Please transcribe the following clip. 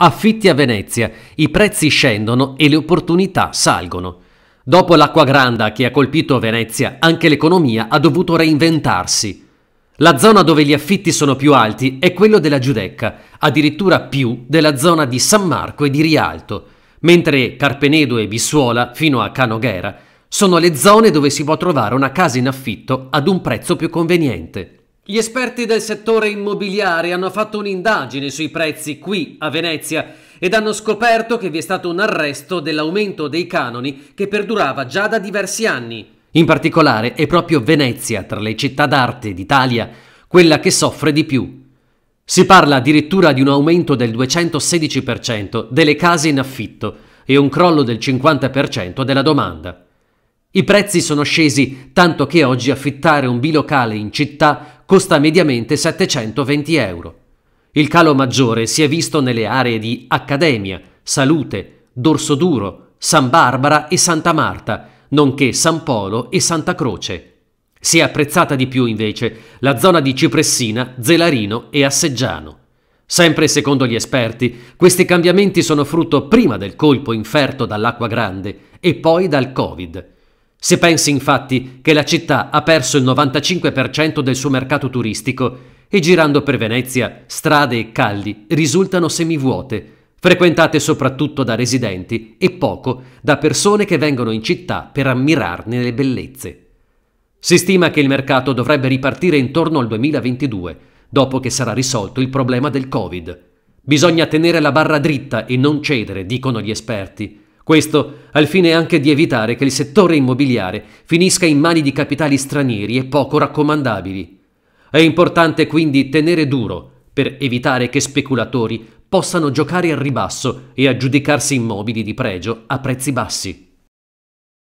Affitti a Venezia, i prezzi scendono e le opportunità salgono. Dopo l'acqua granda che ha colpito Venezia, anche l'economia ha dovuto reinventarsi. La zona dove gli affitti sono più alti è quella della Giudecca, addirittura più della zona di San Marco e di Rialto, mentre Carpenedo e Bissuola, fino a Canoghera, sono le zone dove si può trovare una casa in affitto ad un prezzo più conveniente. Gli esperti del settore immobiliare hanno fatto un'indagine sui prezzi qui a Venezia ed hanno scoperto che vi è stato un arresto dell'aumento dei canoni che perdurava già da diversi anni. In particolare è proprio Venezia, tra le città d'arte d'Italia, quella che soffre di più. Si parla addirittura di un aumento del 216% delle case in affitto e un crollo del 50% della domanda. I prezzi sono scesi tanto che oggi affittare un bilocale in città costa mediamente 720 euro. Il calo maggiore si è visto nelle aree di Accademia, Salute, Dorso Duro, San Barbara e Santa Marta, nonché San Polo e Santa Croce. Si è apprezzata di più invece la zona di Cipressina, Zelarino e Asseggiano. Sempre secondo gli esperti, questi cambiamenti sono frutto prima del colpo inferto dall'acqua grande e poi dal Covid. Se pensi infatti che la città ha perso il 95% del suo mercato turistico e girando per Venezia strade e calli risultano semivuote, frequentate soprattutto da residenti e poco da persone che vengono in città per ammirarne le bellezze. Si stima che il mercato dovrebbe ripartire intorno al 2022, dopo che sarà risolto il problema del Covid. Bisogna tenere la barra dritta e non cedere, dicono gli esperti, questo al fine anche di evitare che il settore immobiliare finisca in mani di capitali stranieri e poco raccomandabili. È importante quindi tenere duro per evitare che speculatori possano giocare al ribasso e aggiudicarsi immobili di pregio a prezzi bassi.